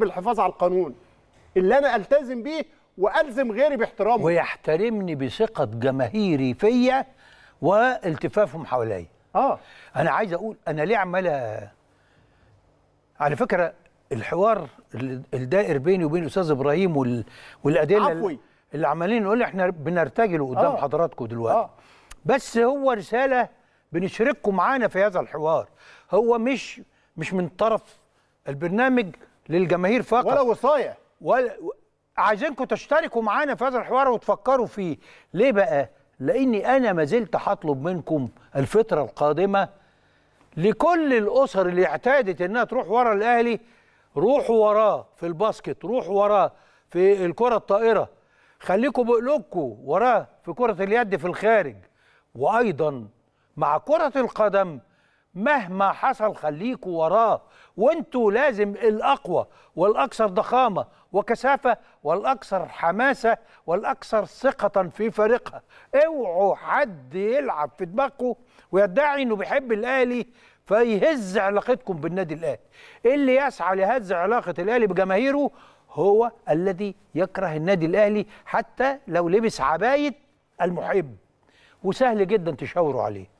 بالحفاظ على القانون اللي انا التزم بيه والزم غيري باحترامه ويحترمني بثقه جماهيري فيا والتفافهم حواليا اه انا عايز اقول انا ليه عمال على فكره الحوار الدائر بيني وبين الاستاذ ابراهيم وال... والادله عفوي. اللي عمالين نقول احنا بنرتجل قدام آه. حضراتكم دلوقتي آه. بس هو رساله بنشرككم معانا في هذا الحوار هو مش مش من طرف البرنامج للجماهير فقط ولا وصايه ولا عايزينكم تشتركوا معانا في هذا الحوار وتفكروا فيه ليه بقى لاني انا ما زلت هطلب منكم الفتره القادمه لكل الاسر اللي اعتادت انها تروح ورا الاهلي روحوا وراه في الباسكت روحوا وراه في الكره الطائره خليكم بقلوبكم وراه في كره اليد في الخارج وايضا مع كره القدم مهما حصل خليكوا وراه وانتوا لازم الاقوى والاكثر ضخامه وكثافه والاكثر حماسه والاكثر ثقه في فريقها اوعوا حد يلعب في دماغكم ويدعي انه بيحب الاهلي فيهز علاقتكم بالنادي الاهلي اللي يسعى لهز علاقه الاهلي بجماهيره هو الذي يكره النادي الاهلي حتى لو لبس عبايه المحب وسهل جدا تشاوروا عليه